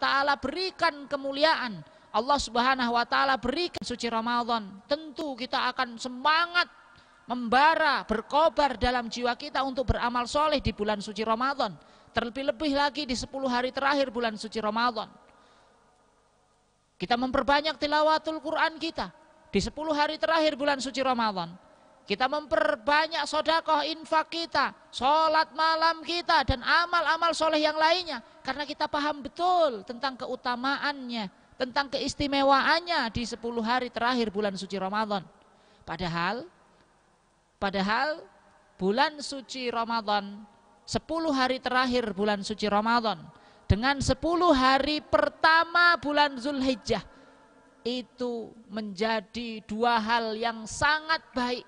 taala berikan kemuliaan. Allah Subhanahu wa taala berikan suci Ramadan. Tentu kita akan semangat membara, berkobar dalam jiwa kita untuk beramal soleh di bulan suci Ramadan. Terlebih-lebih lagi di 10 hari terakhir bulan suci Ramadan. Kita memperbanyak tilawatul Quran kita di 10 hari terakhir bulan suci Ramadan kita memperbanyak sodakoh infak kita, sholat malam kita, dan amal-amal soleh yang lainnya. Karena kita paham betul tentang keutamaannya, tentang keistimewaannya di 10 hari terakhir bulan suci Ramadan. Padahal, padahal bulan suci Ramadan, 10 hari terakhir bulan suci Ramadan, dengan 10 hari pertama bulan Zulhijjah, itu menjadi dua hal yang sangat baik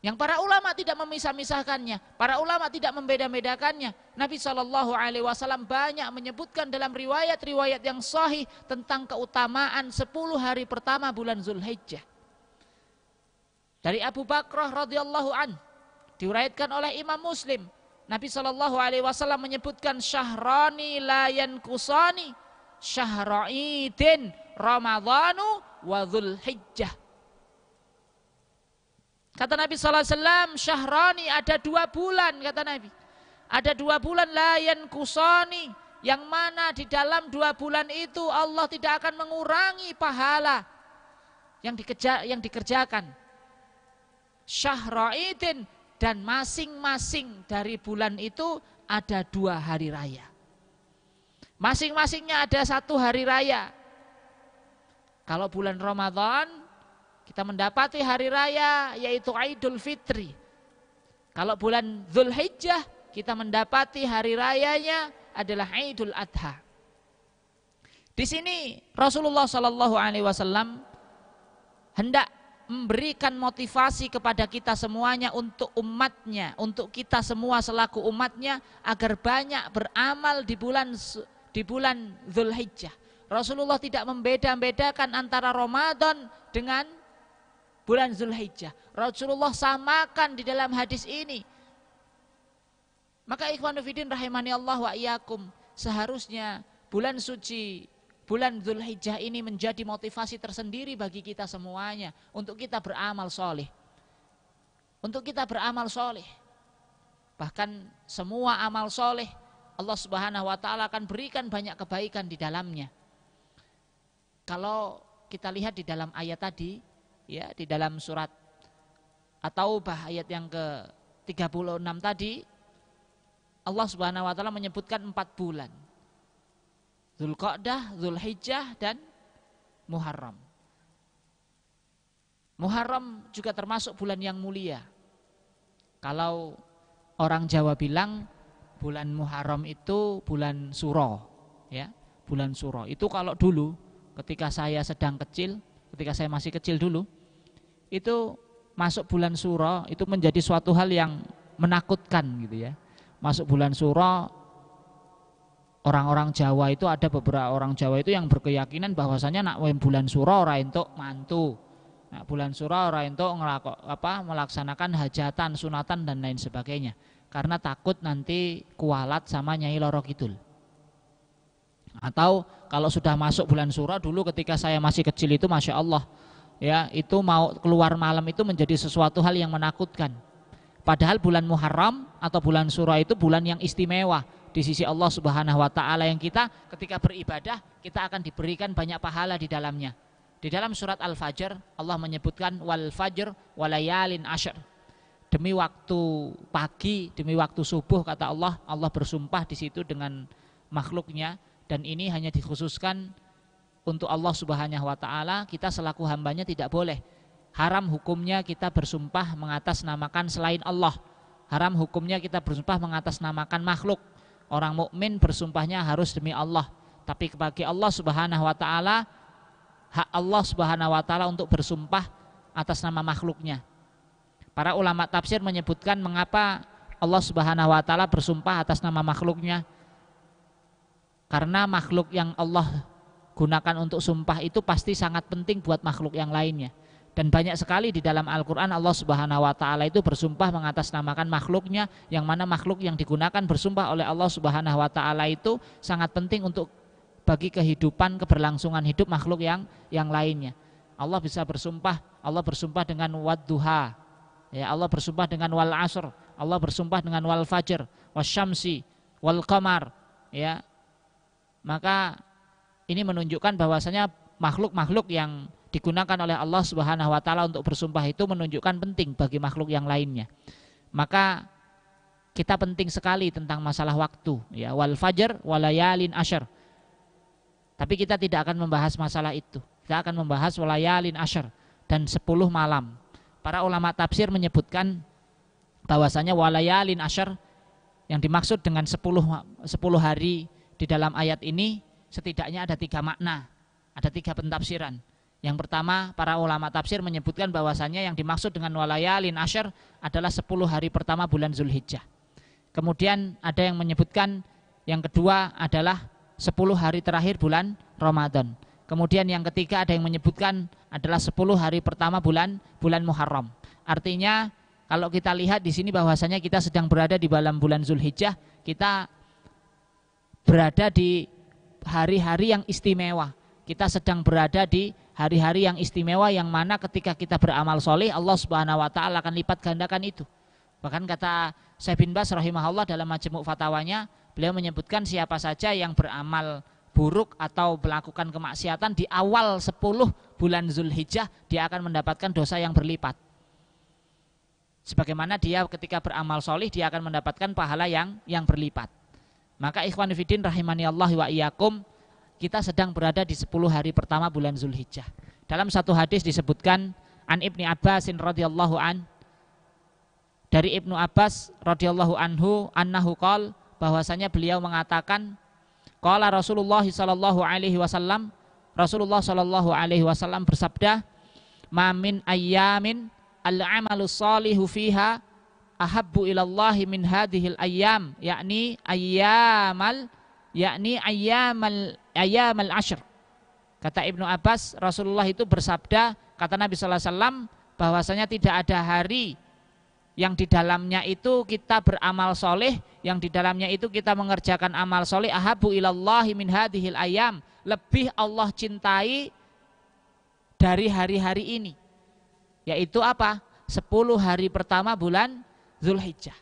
yang para ulama tidak memisah-misahkannya, para ulama tidak membeda-bedakannya. Nabi Shallallahu Alaihi Wasallam banyak menyebutkan dalam riwayat-riwayat yang sahih tentang keutamaan 10 hari pertama bulan Zulhijjah. Dari Abu Bakrah radhiyallahu an diuraikan oleh Imam Muslim, Nabi Shallallahu Alaihi Wasallam menyebutkan syahrani layan kusani syahroidin ramadhanu wa Zulhijjah. Kata Nabi SAW, syahroni ada dua bulan, kata Nabi. Ada dua bulan layan Kusoni. yang mana di dalam dua bulan itu Allah tidak akan mengurangi pahala yang, dikeja, yang dikerjakan. Syahraidin dan masing-masing dari bulan itu ada dua hari raya. Masing-masingnya ada satu hari raya. Kalau bulan Ramadan kita mendapati hari raya yaitu Idul Fitri. Kalau bulan Zulhijjah kita mendapati hari rayanya adalah Idul Adha. Di sini Rasulullah Shallallahu Alaihi Wasallam hendak memberikan motivasi kepada kita semuanya untuk umatnya, untuk kita semua selaku umatnya agar banyak beramal di bulan di bulan Zulhijjah. Rasulullah tidak membeda-bedakan antara Ramadan dengan bulan Zulhijjah. Rasulullah samakan di dalam hadis ini. Maka ikhwanufidin rahimani Allah wa iyakum. Seharusnya bulan suci, bulan Zulhijjah ini menjadi motivasi tersendiri bagi kita semuanya. Untuk kita beramal soleh. Untuk kita beramal soleh. Bahkan semua amal soleh Allah subhanahu wa ta'ala akan berikan banyak kebaikan di dalamnya. Kalau kita lihat di dalam ayat tadi, ya di dalam surat atau taubah ayat yang ke-36 tadi Allah Subhanahu wa taala menyebutkan empat bulan. Zulqa'dah, Zulhijjah dan Muharram. Muharram juga termasuk bulan yang mulia. Kalau orang Jawa bilang bulan Muharram itu bulan suro, ya, bulan suro. Itu kalau dulu ketika saya sedang kecil, ketika saya masih kecil dulu, itu masuk bulan suro itu menjadi suatu hal yang menakutkan gitu ya. Masuk bulan suro orang-orang Jawa itu ada beberapa orang Jawa itu yang berkeyakinan bahwasanya nak bulan suro ora entuk mantu. Nah, bulan suro ora entuk ngelakok apa melaksanakan hajatan, sunatan dan lain sebagainya. Karena takut nanti kualat sama Nyai Loro Kidul. Atau kalau sudah masuk bulan suro dulu ketika saya masih kecil itu Masya Allah ya itu mau keluar malam itu menjadi sesuatu hal yang menakutkan. Padahal bulan Muharram atau bulan Surah itu bulan yang istimewa di sisi Allah Subhanahu wa taala yang kita ketika beribadah kita akan diberikan banyak pahala di dalamnya. Di dalam surat Al-Fajr Allah menyebutkan wal fajr walayalin asyr. Demi waktu pagi, demi waktu subuh kata Allah, Allah bersumpah di situ dengan makhluknya dan ini hanya dikhususkan untuk Allah Subhanahu wa taala kita selaku hambanya tidak boleh haram hukumnya kita bersumpah mengatasnamakan selain Allah haram hukumnya kita bersumpah mengatasnamakan makhluk orang mukmin bersumpahnya harus demi Allah tapi bagi Allah Subhanahu wa taala hak Allah Subhanahu wa taala untuk bersumpah atas nama makhluknya para ulama tafsir menyebutkan mengapa Allah Subhanahu wa taala bersumpah atas nama makhluknya karena makhluk yang Allah gunakan untuk sumpah itu pasti sangat penting buat makhluk yang lainnya. Dan banyak sekali di dalam Al-Quran Allah subhanahu wa ta'ala itu bersumpah mengatasnamakan makhluknya Yang mana makhluk yang digunakan bersumpah oleh Allah subhanahu wa ta'ala itu sangat penting untuk bagi kehidupan, keberlangsungan hidup makhluk yang yang lainnya Allah bisa bersumpah, Allah bersumpah dengan wadduha ya Allah bersumpah dengan wal asr Allah bersumpah dengan wal fajr, wasyamsi, wal kamar ya maka ini menunjukkan bahwasanya makhluk-makhluk yang digunakan oleh Allah Subhanahu wa taala untuk bersumpah itu menunjukkan penting bagi makhluk yang lainnya. Maka kita penting sekali tentang masalah waktu ya wal fajar walayalin asyar. Tapi kita tidak akan membahas masalah itu. Kita akan membahas walayalin asyar dan 10 malam. Para ulama tafsir menyebutkan bahwasanya walayalin asyar yang dimaksud dengan 10 10 hari di dalam ayat ini setidaknya ada tiga makna, ada tiga pentafsiran. Yang pertama, para ulama tafsir menyebutkan bahwasannya yang dimaksud dengan walayalin asyar adalah 10 hari pertama bulan Zulhijjah. Kemudian ada yang menyebutkan yang kedua adalah 10 hari terakhir bulan Ramadan. Kemudian yang ketiga ada yang menyebutkan adalah 10 hari pertama bulan bulan Muharram. Artinya kalau kita lihat di sini bahwasanya kita sedang berada di dalam bulan Zulhijjah, kita berada di hari-hari yang istimewa. Kita sedang berada di hari-hari yang istimewa yang mana ketika kita beramal soleh Allah Subhanahu wa taala akan lipat gandakan itu. Bahkan kata Syekh bin Bas rahimahullah dalam majemuk fatwanya, beliau menyebutkan siapa saja yang beramal buruk atau melakukan kemaksiatan di awal 10 bulan Zulhijjah dia akan mendapatkan dosa yang berlipat. Sebagaimana dia ketika beramal soleh dia akan mendapatkan pahala yang yang berlipat. Maka ikhwan fidin rahimani Allah wa Iyakum kita sedang berada di 10 hari pertama bulan Zulhijjah. Dalam satu hadis disebutkan an Ibni Abbasin radhiyallahu an dari Ibnu Abbas radhiyallahu anhu annahu qol bahwasanya beliau mengatakan qala Rasulullah sallallahu alaihi wasallam Rasulullah sallallahu alaihi wasallam bersabda mamin ayyamin al-amalu salihu fiha ahabbu ilallahi min hadhil ayyam yakni ayyamal yakni ayyamal ayyamal ashr kata Ibnu Abbas Rasulullah itu bersabda kata Nabi saw alaihi wasallam bahwasanya tidak ada hari yang di dalamnya itu kita beramal soleh, yang di dalamnya itu kita mengerjakan amal soleh, ahabu ilallahi min hadihil ayam, lebih Allah cintai dari hari-hari ini. Yaitu apa? 10 hari pertama bulan Zulhijjah.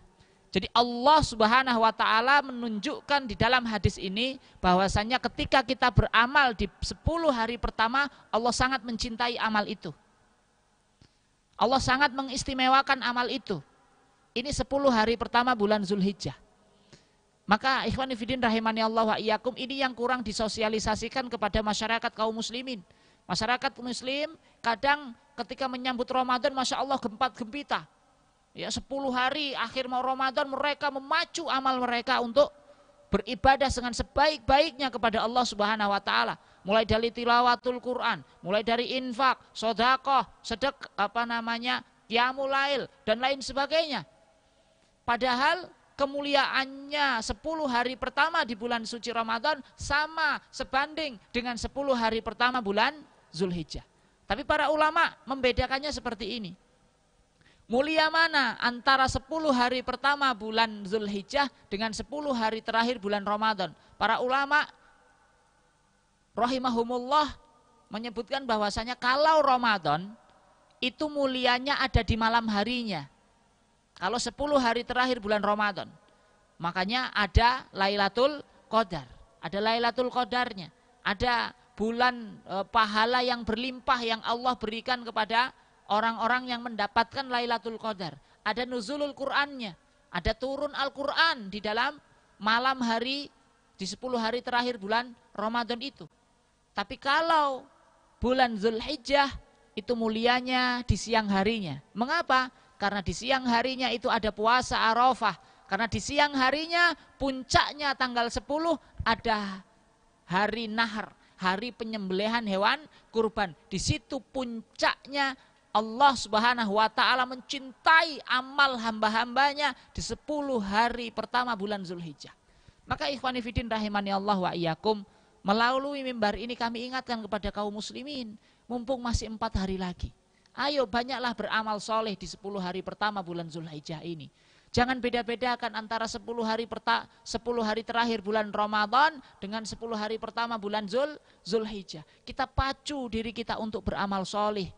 Jadi Allah Subhanahu wa taala menunjukkan di dalam hadis ini bahwasanya ketika kita beramal di 10 hari pertama Allah sangat mencintai amal itu. Allah sangat mengistimewakan amal itu. Ini 10 hari pertama bulan Zulhijjah. Maka ikhwan fillah rahimani Allah wa iyyakum ini yang kurang disosialisasikan kepada masyarakat kaum muslimin. Masyarakat muslim kadang ketika menyambut Ramadan Masya Allah gempat gempita Ya, sepuluh hari akhir mau Ramadan mereka memacu amal mereka untuk beribadah dengan sebaik-baiknya kepada Allah Subhanahu wa taala. Mulai dari tilawatul Quran, mulai dari infak, sodakoh, sedek apa namanya, qiyamul dan lain sebagainya. Padahal kemuliaannya 10 hari pertama di bulan suci Ramadan sama sebanding dengan 10 hari pertama bulan Zulhijjah. Tapi para ulama membedakannya seperti ini. Mulia mana antara 10 hari pertama bulan Zulhijjah dengan 10 hari terakhir bulan Ramadan? Para ulama rahimahumullah menyebutkan bahwasanya kalau Ramadan itu mulianya ada di malam harinya. Kalau 10 hari terakhir bulan Ramadan. Makanya ada Lailatul Qadar, ada Lailatul Qadarnya, ada bulan eh, pahala yang berlimpah yang Allah berikan kepada orang-orang yang mendapatkan Lailatul Qadar. Ada nuzulul Qur'annya, ada turun Al-Qur'an di dalam malam hari di 10 hari terakhir bulan Ramadan itu. Tapi kalau bulan Zulhijjah itu mulianya di siang harinya. Mengapa? Karena di siang harinya itu ada puasa Arafah. Karena di siang harinya puncaknya tanggal 10 ada hari nahar, hari penyembelihan hewan kurban. Di situ puncaknya Allah Subhanahu wa taala mencintai amal hamba-hambanya di 10 hari pertama bulan Zulhijjah. Maka ikhwanifidin rahimani Allah wa Iyakum melalui mimbar ini kami ingatkan kepada kaum muslimin, mumpung masih empat hari lagi. Ayo banyaklah beramal soleh di 10 hari pertama bulan Zulhijjah ini. Jangan beda-bedakan antara 10 hari perta, 10 hari terakhir bulan Ramadan dengan 10 hari pertama bulan Zul Zulhijjah. Kita pacu diri kita untuk beramal soleh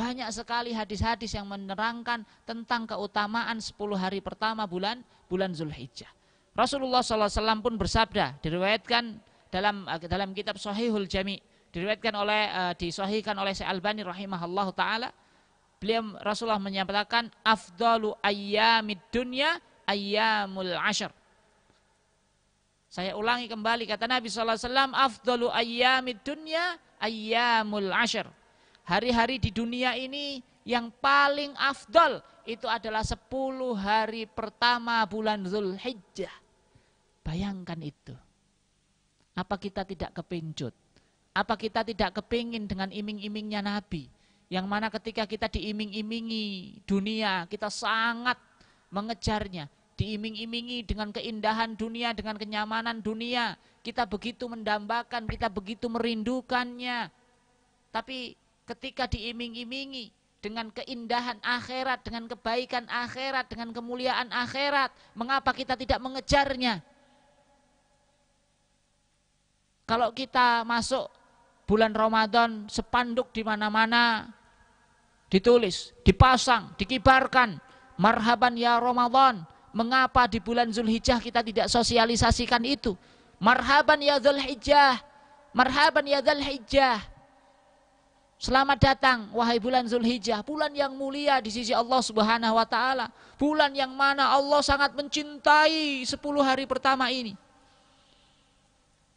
banyak sekali hadis-hadis yang menerangkan tentang keutamaan 10 hari pertama bulan bulan Zulhijjah. Rasulullah SAW pun bersabda, diriwayatkan dalam eh, dalam kitab Sahihul Jami, diriwayatkan oleh uh, oleh Syekh Albani rahimahullah taala, beliau Rasulullah menyampaikan afdalu ayyamid dunya ayyamul ashar. Saya ulangi kembali kata Nabi SAW, afdalu ayyamid dunya ayyamul ashar Hari-hari di dunia ini yang paling afdol itu adalah 10 hari pertama bulan Zulhijjah. Bayangkan itu. Apa kita tidak kepincut? Apa kita tidak kepingin dengan iming-imingnya Nabi? Yang mana ketika kita diiming-imingi dunia, kita sangat mengejarnya. Diiming-imingi dengan keindahan dunia, dengan kenyamanan dunia. Kita begitu mendambakan, kita begitu merindukannya. Tapi ketika diiming-imingi dengan keindahan akhirat, dengan kebaikan akhirat, dengan kemuliaan akhirat, mengapa kita tidak mengejarnya? Kalau kita masuk bulan Ramadan, sepanduk di mana-mana ditulis, dipasang, dikibarkan, marhaban ya Ramadan. Mengapa di bulan Zulhijjah kita tidak sosialisasikan itu? Marhaban ya Zulhijjah. Marhaban ya Zulhijjah Selamat datang wahai bulan Zulhijjah, bulan yang mulia di sisi Allah Subhanahu wa taala, bulan yang mana Allah sangat mencintai 10 hari pertama ini.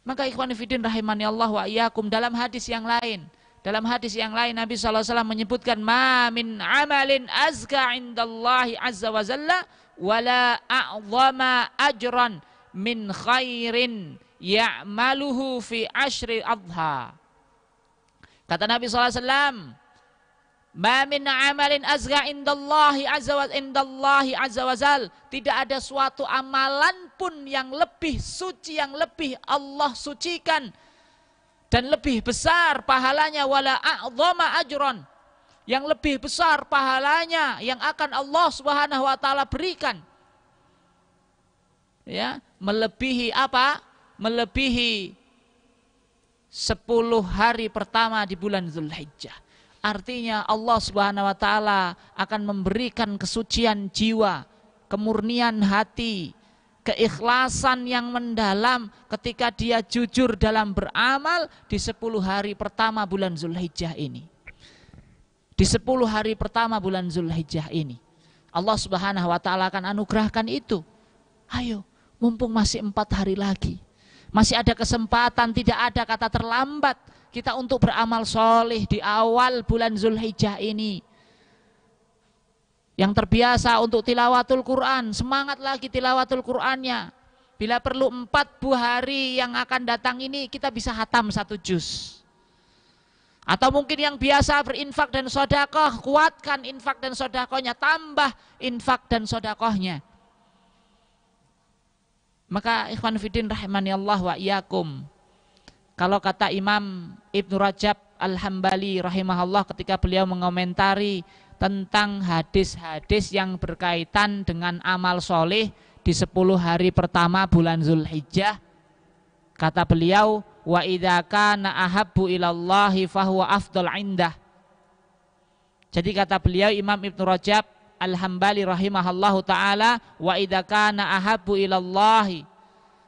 Maka ikhwan fillah rahimani Allah wa iyyakum dalam hadis yang lain, dalam hadis yang lain Nabi Alaihi Wasallam menyebutkan ma min amalin azka indallahi azza wa jalla wala a'zama ajran min khairin ya'maluhu fi ashri adha. Kata Nabi SAW, Ma min amalin azga indallahi azza wa indallahi azza wa zal. Tidak ada suatu amalan pun yang lebih suci, yang lebih Allah sucikan. Dan lebih besar pahalanya wala a'zama ajron. Yang lebih besar pahalanya yang akan Allah subhanahu wa ta'ala berikan. Ya, melebihi apa? Melebihi 10 hari pertama di bulan Zulhijjah. Artinya Allah Subhanahu wa taala akan memberikan kesucian jiwa, kemurnian hati, keikhlasan yang mendalam ketika dia jujur dalam beramal di 10 hari pertama bulan Zulhijjah ini. Di 10 hari pertama bulan Zulhijjah ini. Allah Subhanahu wa taala akan anugerahkan itu. Ayo, mumpung masih empat hari lagi. Masih ada kesempatan, tidak ada kata terlambat kita untuk beramal soleh di awal bulan Zulhijjah ini. Yang terbiasa untuk tilawatul Quran, semangat lagi tilawatul Qurannya. Bila perlu empat buah hari yang akan datang ini kita bisa hatam satu juz. Atau mungkin yang biasa berinfak dan sodakoh, kuatkan infak dan sodakohnya, tambah infak dan sodakohnya. Maka ikhwan Fidin rahimani Allah wa iyakum. Kalau kata Imam Ibnu Rajab Al-Hambali rahimahullah ketika beliau mengomentari tentang hadis-hadis yang berkaitan dengan amal soleh di 10 hari pertama bulan Zulhijjah kata beliau wa idza kana ahabbu ilallahi fahuwa afdal indah jadi kata beliau Imam Ibnu Rajab Al-Hambali rahimahallahu taala wa idza kana ilallahi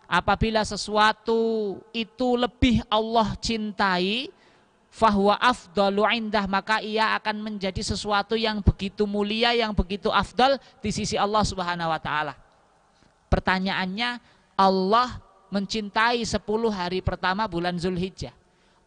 apabila sesuatu itu lebih Allah cintai fahuwa afdalu indah maka ia akan menjadi sesuatu yang begitu mulia yang begitu afdal di sisi Allah Subhanahu wa taala. Pertanyaannya Allah mencintai 10 hari pertama bulan Zulhijjah.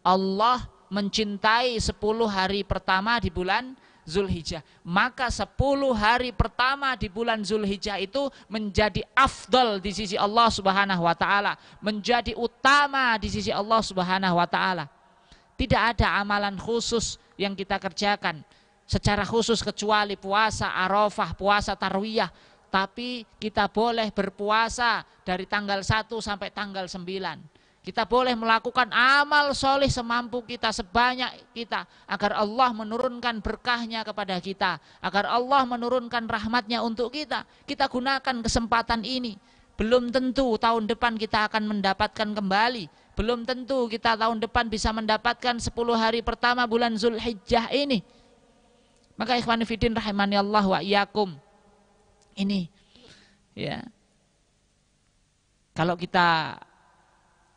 Allah mencintai 10 hari pertama di bulan Zulhijjah. Maka 10 hari pertama di bulan Zulhijjah itu menjadi afdol di sisi Allah Subhanahu wa taala, menjadi utama di sisi Allah Subhanahu wa taala. Tidak ada amalan khusus yang kita kerjakan secara khusus kecuali puasa Arafah, puasa Tarwiyah, tapi kita boleh berpuasa dari tanggal 1 sampai tanggal 9 kita boleh melakukan amal soleh semampu kita, sebanyak kita. Agar Allah menurunkan berkahnya kepada kita. Agar Allah menurunkan rahmatnya untuk kita. Kita gunakan kesempatan ini. Belum tentu tahun depan kita akan mendapatkan kembali. Belum tentu kita tahun depan bisa mendapatkan 10 hari pertama bulan Zulhijjah ini. Maka ikhwanifidin rahimani Allah wa iyakum. Ini. Ya. Kalau kita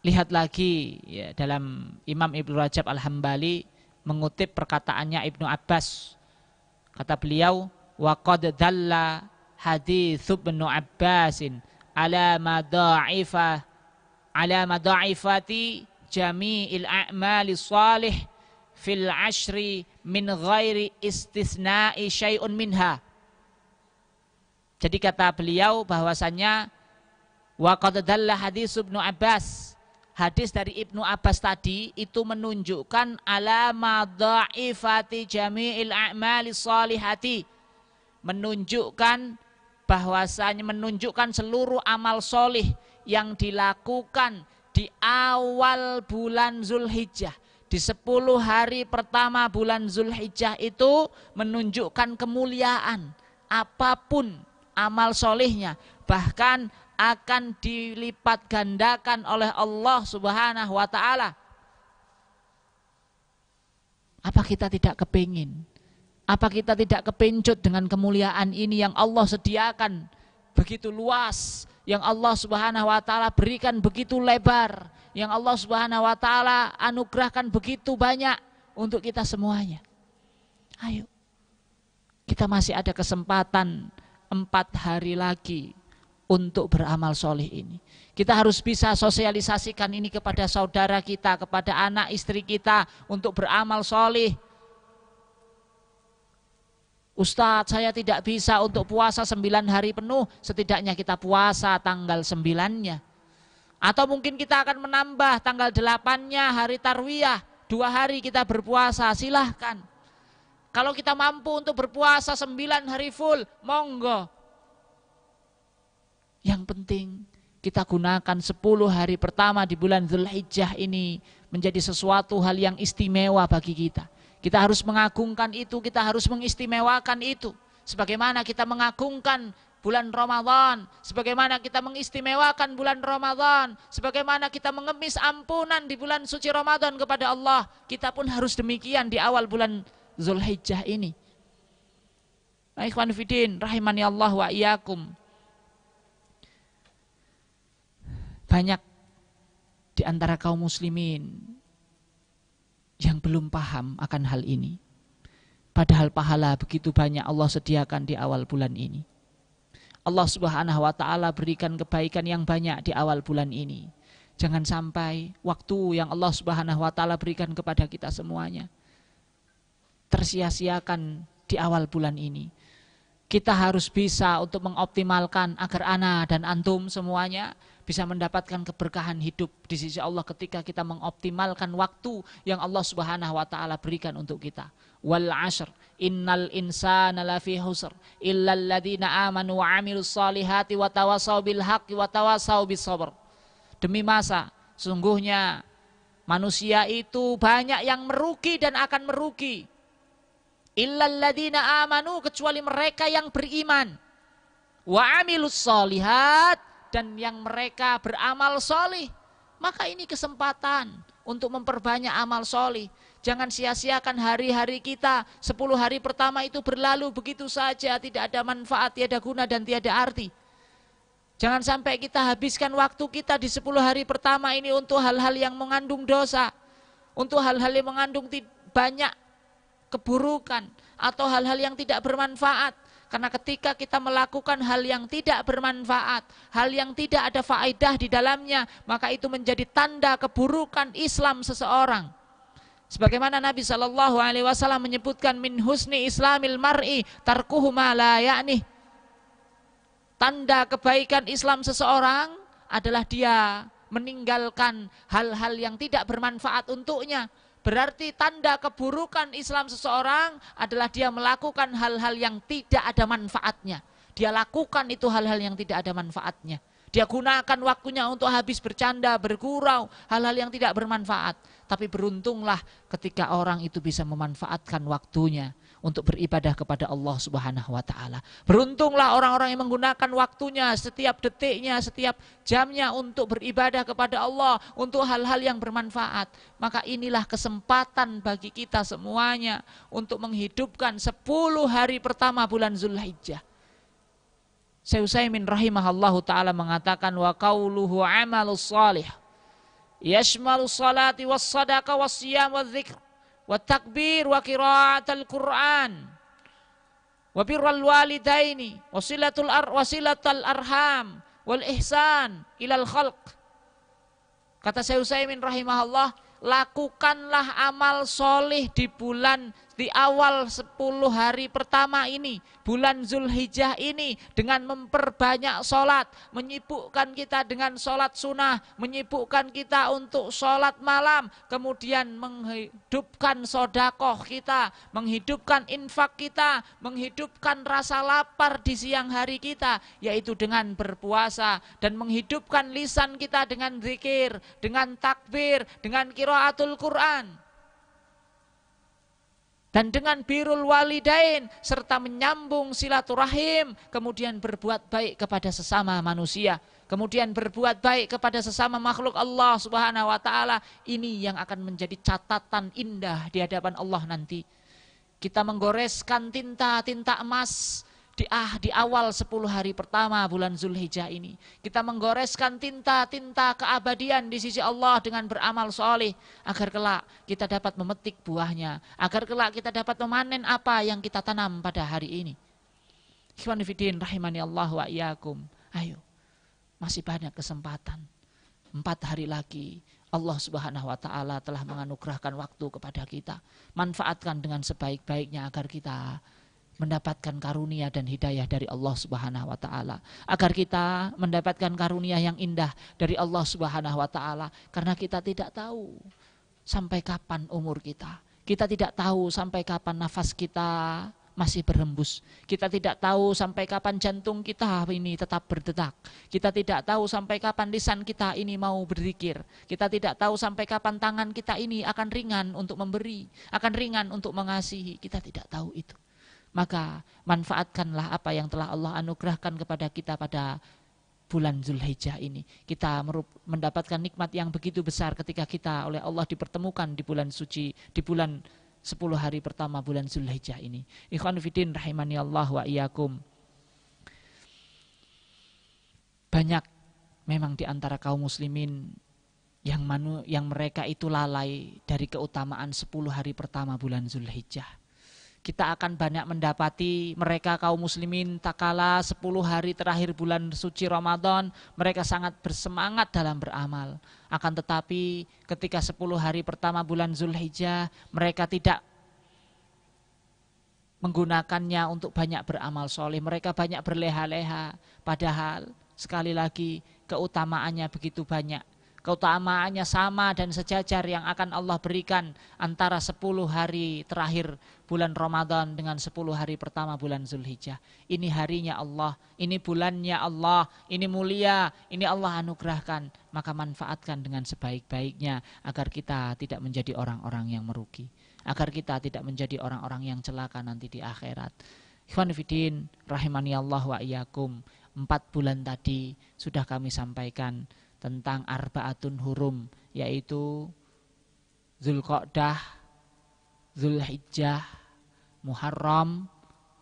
lihat lagi ya, dalam Imam Ibnu Rajab Al-Hambali mengutip perkataannya Ibnu Abbas. Kata beliau, wa qad dalla hadis Ibnu Abbasin ala madha'ifa ala madha'ifati jami'il a'mali salih fil ashri min ghairi istisna'i syai'un minha. Jadi kata beliau bahwasannya wa qad dalla hadis Ibnu Abbas hadis dari Ibnu Abbas tadi itu menunjukkan ala madhaifati jami'il a'mali salihati menunjukkan bahwasanya menunjukkan seluruh amal solih yang dilakukan di awal bulan Zulhijjah di 10 hari pertama bulan Zulhijjah itu menunjukkan kemuliaan apapun amal solihnya bahkan akan dilipat gandakan oleh Allah Subhanahu wa taala. Apa kita tidak kepingin? Apa kita tidak kepincut dengan kemuliaan ini yang Allah sediakan begitu luas, yang Allah Subhanahu wa taala berikan begitu lebar, yang Allah Subhanahu wa taala anugerahkan begitu banyak untuk kita semuanya. Ayo. Kita masih ada kesempatan empat hari lagi untuk beramal soleh ini. Kita harus bisa sosialisasikan ini kepada saudara kita, kepada anak istri kita untuk beramal soleh. Ustadz, saya tidak bisa untuk puasa sembilan hari penuh, setidaknya kita puasa tanggal sembilannya. Atau mungkin kita akan menambah tanggal delapannya hari tarwiyah, dua hari kita berpuasa, silahkan. Kalau kita mampu untuk berpuasa sembilan hari full, monggo yang penting kita gunakan 10 hari pertama di bulan Zulhijjah ini menjadi sesuatu hal yang istimewa bagi kita. Kita harus mengagungkan itu, kita harus mengistimewakan itu. Sebagaimana kita mengagungkan bulan Ramadan, sebagaimana kita mengistimewakan bulan Ramadan, sebagaimana kita mengemis ampunan di bulan suci Ramadan kepada Allah, kita pun harus demikian di awal bulan Zulhijjah ini. Nah, fidin, rahimani Allah wa iyakum. banyak di antara kaum muslimin yang belum paham akan hal ini. Padahal pahala begitu banyak Allah sediakan di awal bulan ini. Allah Subhanahu wa taala berikan kebaikan yang banyak di awal bulan ini. Jangan sampai waktu yang Allah Subhanahu wa taala berikan kepada kita semuanya tersia-siakan di awal bulan ini. Kita harus bisa untuk mengoptimalkan agar ana dan antum semuanya bisa mendapatkan keberkahan hidup di sisi Allah ketika kita mengoptimalkan waktu yang Allah Subhanahu wa taala berikan untuk kita. Wal asr innal insana lafi husr illa ladina amanu wa 'amilus solihati wa tawasaw bil haqqi wa tawasaw bis sabr. Demi masa, sungguhnya manusia itu banyak yang merugi dan akan merugi. ladina amanu kecuali mereka yang beriman. Wa amilus solihat dan yang mereka beramal solih. Maka ini kesempatan untuk memperbanyak amal solih. Jangan sia-siakan hari-hari kita. Sepuluh hari pertama itu berlalu begitu saja, tidak ada manfaat, tiada guna dan tiada arti. Jangan sampai kita habiskan waktu kita di sepuluh hari pertama ini untuk hal-hal yang mengandung dosa, untuk hal-hal yang mengandung banyak keburukan atau hal-hal yang tidak bermanfaat. Karena ketika kita melakukan hal yang tidak bermanfaat, hal yang tidak ada faedah di dalamnya, maka itu menjadi tanda keburukan Islam seseorang. Sebagaimana Nabi Shallallahu Alaihi Wasallam menyebutkan min husni Islamil mar'i tarkuhu yakni tanda kebaikan Islam seseorang adalah dia meninggalkan hal-hal yang tidak bermanfaat untuknya. Berarti tanda keburukan Islam seseorang adalah dia melakukan hal-hal yang tidak ada manfaatnya. Dia lakukan itu hal-hal yang tidak ada manfaatnya. Dia gunakan waktunya untuk habis bercanda, bergurau, hal-hal yang tidak bermanfaat. Tapi beruntunglah ketika orang itu bisa memanfaatkan waktunya untuk beribadah kepada Allah Subhanahu wa taala. Beruntunglah orang-orang yang menggunakan waktunya, setiap detiknya, setiap jamnya untuk beribadah kepada Allah, untuk hal-hal yang bermanfaat. Maka inilah kesempatan bagi kita semuanya untuk menghidupkan 10 hari pertama bulan Zulhijjah Syekh rahimahallahu taala mengatakan wa qawluhu amalus salih yashmalu salati was sadaqah was siyam wa dzikr wa takbir wa qiraatal Qur'an wa birrul walidaini wa silatul ar arham wal ihsan ilal khalq kata Syekh rahimahallahu lakukanlah amal soleh di bulan di awal 10 hari pertama ini, bulan Zulhijjah ini dengan memperbanyak sholat, menyibukkan kita dengan sholat sunnah, menyibukkan kita untuk sholat malam, kemudian menghidupkan sodakoh kita, menghidupkan infak kita, menghidupkan rasa lapar di siang hari kita, yaitu dengan berpuasa dan menghidupkan lisan kita dengan zikir, dengan takbir, dengan kiro kiraatul Quran dan dengan birul walidain serta menyambung silaturahim kemudian berbuat baik kepada sesama manusia kemudian berbuat baik kepada sesama makhluk Allah Subhanahu wa taala ini yang akan menjadi catatan indah di hadapan Allah nanti kita menggoreskan tinta-tinta emas di ah di awal 10 hari pertama bulan Zulhijjah ini kita menggoreskan tinta-tinta keabadian di sisi Allah dengan beramal soleh agar kelak kita dapat memetik buahnya agar kelak kita dapat memanen apa yang kita tanam pada hari ini Ikhwanifidin rahimani Allah wa iyakum ayo masih banyak kesempatan empat hari lagi Allah Subhanahu wa taala telah menganugerahkan waktu kepada kita manfaatkan dengan sebaik-baiknya agar kita mendapatkan karunia dan hidayah dari Allah Subhanahu wa taala. Agar kita mendapatkan karunia yang indah dari Allah Subhanahu wa taala karena kita tidak tahu sampai kapan umur kita. Kita tidak tahu sampai kapan nafas kita masih berhembus. Kita tidak tahu sampai kapan jantung kita ini tetap berdetak. Kita tidak tahu sampai kapan lisan kita ini mau berzikir. Kita tidak tahu sampai kapan tangan kita ini akan ringan untuk memberi, akan ringan untuk mengasihi. Kita tidak tahu itu. Maka manfaatkanlah apa yang telah Allah anugerahkan kepada kita pada bulan Zulhijjah ini. Kita mendapatkan nikmat yang begitu besar ketika kita oleh Allah dipertemukan di bulan suci, di bulan 10 hari pertama bulan Zulhijjah ini. Ikhwan Fidin rahimani Allah wa iyakum. Banyak memang di antara kaum muslimin yang manu, yang mereka itu lalai dari keutamaan 10 hari pertama bulan Zulhijjah kita akan banyak mendapati mereka kaum muslimin tak kala 10 hari terakhir bulan suci Ramadan mereka sangat bersemangat dalam beramal. Akan tetapi ketika 10 hari pertama bulan Zulhijjah mereka tidak menggunakannya untuk banyak beramal soleh. Mereka banyak berleha-leha padahal sekali lagi keutamaannya begitu banyak keutamaannya sama dan sejajar yang akan Allah berikan antara 10 hari terakhir bulan Ramadan dengan 10 hari pertama bulan Zulhijjah. Ini harinya Allah, ini bulannya Allah, ini mulia, ini Allah anugerahkan. Maka manfaatkan dengan sebaik-baiknya agar kita tidak menjadi orang-orang yang merugi. Agar kita tidak menjadi orang-orang yang celaka nanti di akhirat. Ikhwan Fidin, rahimani Allah wa iyakum. Empat bulan tadi sudah kami sampaikan tentang arbaatun hurum yaitu zulqodah Zulhijjah, Muharram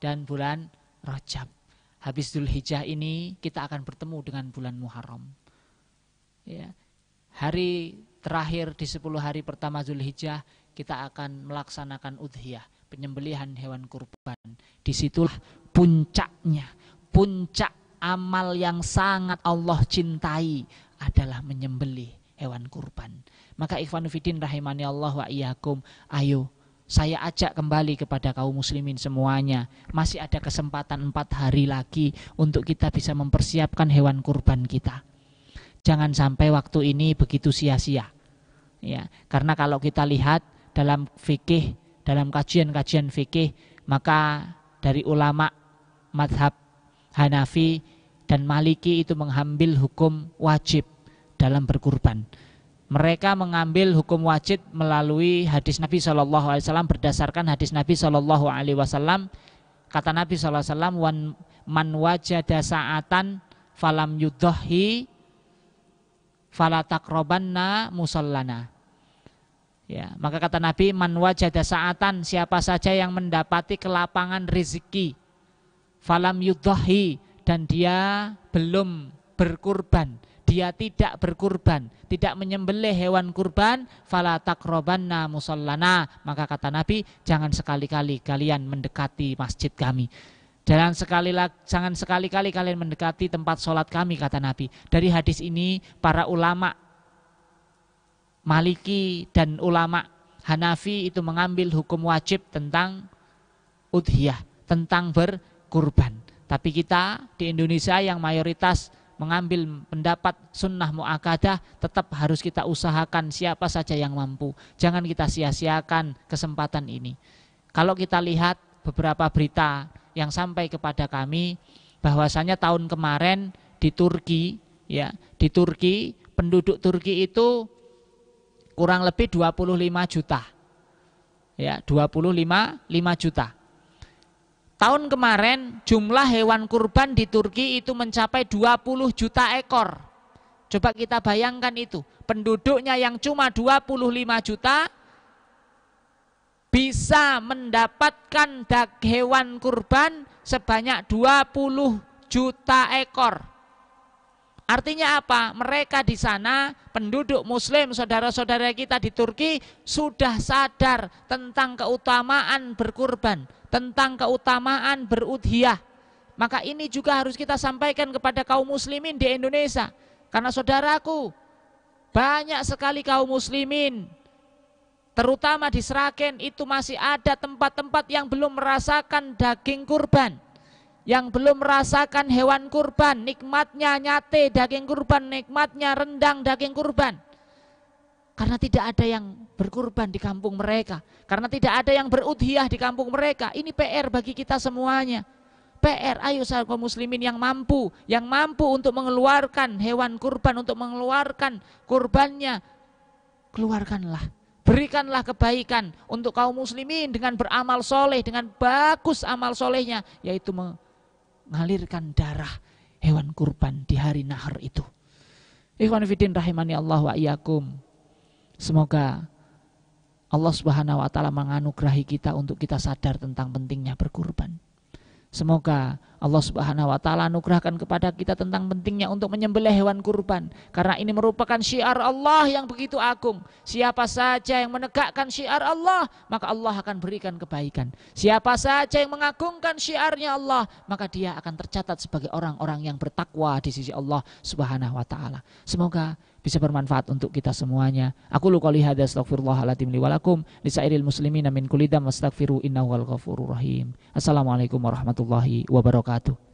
dan bulan Rajab. Habis Zulhijjah ini kita akan bertemu dengan bulan Muharram. Ya. Hari terakhir di 10 hari pertama Zulhijjah kita akan melaksanakan udhiyah, penyembelihan hewan kurban. Disitulah puncaknya, puncak amal yang sangat Allah cintai, adalah menyembelih hewan kurban. Maka ikhwan fidin rahimani Allah wa iyyakum, ayo saya ajak kembali kepada kaum muslimin semuanya. Masih ada kesempatan empat hari lagi untuk kita bisa mempersiapkan hewan kurban kita. Jangan sampai waktu ini begitu sia-sia. Ya, karena kalau kita lihat dalam fikih, dalam kajian-kajian fikih, maka dari ulama madhab Hanafi dan Maliki itu mengambil hukum wajib dalam berkurban. Mereka mengambil hukum wajib melalui hadis Nabi Shallallahu Alaihi Wasallam berdasarkan hadis Nabi Shallallahu Alaihi Wasallam kata Nabi Shallallahu Alaihi Wasallam man wajada saatan falam yudohi falatakrobanna musallana ya maka kata Nabi man wajada saatan siapa saja yang mendapati kelapangan rezeki falam yudohi dan dia belum berkurban dia tidak berkurban, tidak menyembelih hewan kurban, fala takrobanna musallana. Maka kata Nabi, jangan sekali-kali kalian mendekati masjid kami. Jangan sekali jangan sekali-kali kalian mendekati tempat sholat kami kata Nabi. Dari hadis ini para ulama Maliki dan ulama Hanafi itu mengambil hukum wajib tentang udhiyah, tentang berkurban. Tapi kita di Indonesia yang mayoritas mengambil pendapat sunnah mu'akadah tetap harus kita usahakan siapa saja yang mampu. Jangan kita sia-siakan kesempatan ini. Kalau kita lihat beberapa berita yang sampai kepada kami bahwasanya tahun kemarin di Turki ya, di Turki penduduk Turki itu kurang lebih 25 juta. Ya, 25 5 juta. Tahun kemarin jumlah hewan kurban di Turki itu mencapai 20 juta ekor. Coba kita bayangkan itu, penduduknya yang cuma 25 juta bisa mendapatkan hewan kurban sebanyak 20 juta ekor. Artinya apa? Mereka di sana, penduduk muslim, saudara-saudara kita di Turki sudah sadar tentang keutamaan berkurban, tentang keutamaan berudhiyah. Maka ini juga harus kita sampaikan kepada kaum muslimin di Indonesia. Karena saudaraku, banyak sekali kaum muslimin terutama di Seragen itu masih ada tempat-tempat yang belum merasakan daging kurban yang belum merasakan hewan kurban, nikmatnya nyate daging kurban, nikmatnya rendang daging kurban. Karena tidak ada yang berkurban di kampung mereka, karena tidak ada yang berudhiyah di kampung mereka. Ini PR bagi kita semuanya. PR, ayo sahabat muslimin yang mampu, yang mampu untuk mengeluarkan hewan kurban, untuk mengeluarkan kurbannya, keluarkanlah. Berikanlah kebaikan untuk kaum muslimin dengan beramal soleh, dengan bagus amal solehnya, yaitu mengalirkan darah hewan kurban di hari nahar itu. Ikhwan fidin rahimani Allah wa iyakum. Semoga Allah Subhanahu wa taala menganugerahi kita untuk kita sadar tentang pentingnya berkurban. Semoga Allah Subhanahu wa taala anugerahkan kepada kita tentang pentingnya untuk menyembelih hewan kurban karena ini merupakan syiar Allah yang begitu agung. Siapa saja yang menegakkan syiar Allah, maka Allah akan berikan kebaikan. Siapa saja yang mengagungkan syiarnya Allah, maka dia akan tercatat sebagai orang-orang yang bertakwa di sisi Allah Subhanahu wa taala. Semoga bisa bermanfaat untuk kita semuanya. Aku luka lihat dan astaghfirullahaladzim li wa lakum lisairil muslimina min kulidam astagfiru innahu ghafurur rahim. Assalamualaikum warahmatullahi wabarakatuh.